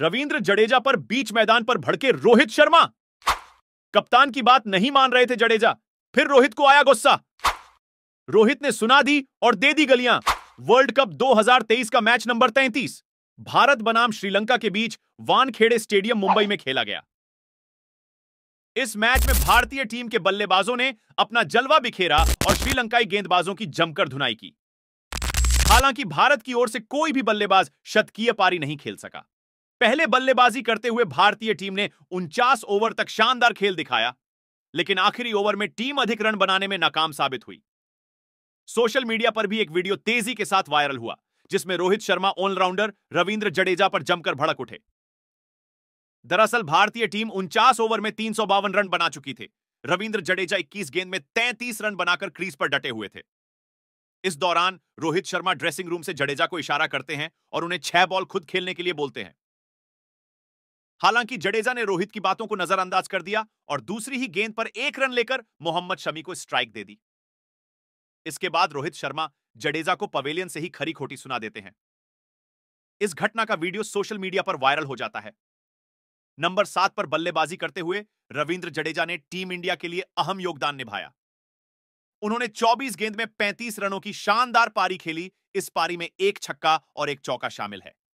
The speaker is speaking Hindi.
रविंद्र जडेजा पर बीच मैदान पर भड़के रोहित शर्मा कप्तान की बात नहीं मान रहे थे जडेजा फिर रोहित को आया गुस्सा रोहित ने सुना दी और दे दी गलियां वर्ल्ड कप 2023 का मैच नंबर 33 भारत बनाम श्रीलंका के बीच वानखेड़े स्टेडियम मुंबई में खेला गया इस मैच में भारतीय टीम के बल्लेबाजों ने अपना जलवा बिखेरा और श्रीलंकाई गेंदबाजों की जमकर धुनाई की हालांकि भारत की ओर से कोई भी बल्लेबाज शतकीय पारी नहीं खेल सका पहले बल्लेबाजी करते हुए भारतीय टीम ने उनचास ओवर तक शानदार खेल दिखाया लेकिन आखिरी ओवर में टीम अधिक रन बनाने में नाकाम साबित हुई सोशल मीडिया पर भी एक वीडियो तेजी के साथ वायरल हुआ जिसमें रोहित शर्मा ऑलराउंडर रविंद्र जडेजा पर जमकर भड़क उठे दरअसल भारतीय टीम उनचास ओवर में तीन रन बना चुकी थी रविंद्र जडेजा 21 गेंद में 33 रन बनाकर क्रीज पर डटे हुए थे इस दौरान रोहित शर्मा ड्रेसिंग रूम से जडेजा को इशारा करते हैं और उन्हें छह बॉल खुद खेलने के लिए बोलते हैं हालांकि जडेजा ने रोहित की बातों को नजरअंदाज कर दिया और दूसरी ही गेंद पर एक रन लेकर मोहम्मद शमी को स्ट्राइक दे दी इसके बाद रोहित शर्मा जडेजा को पवेलियन से ही खरी खोटी सुना देते हैं इस घटना का वीडियो सोशल मीडिया पर वायरल हो जाता है नंबर सात पर बल्लेबाजी करते हुए रविंद्र जडेजा ने टीम इंडिया के लिए अहम योगदान निभाया उन्होंने 24 गेंद में 35 रनों की शानदार पारी खेली इस पारी में एक छक्का और एक चौका शामिल है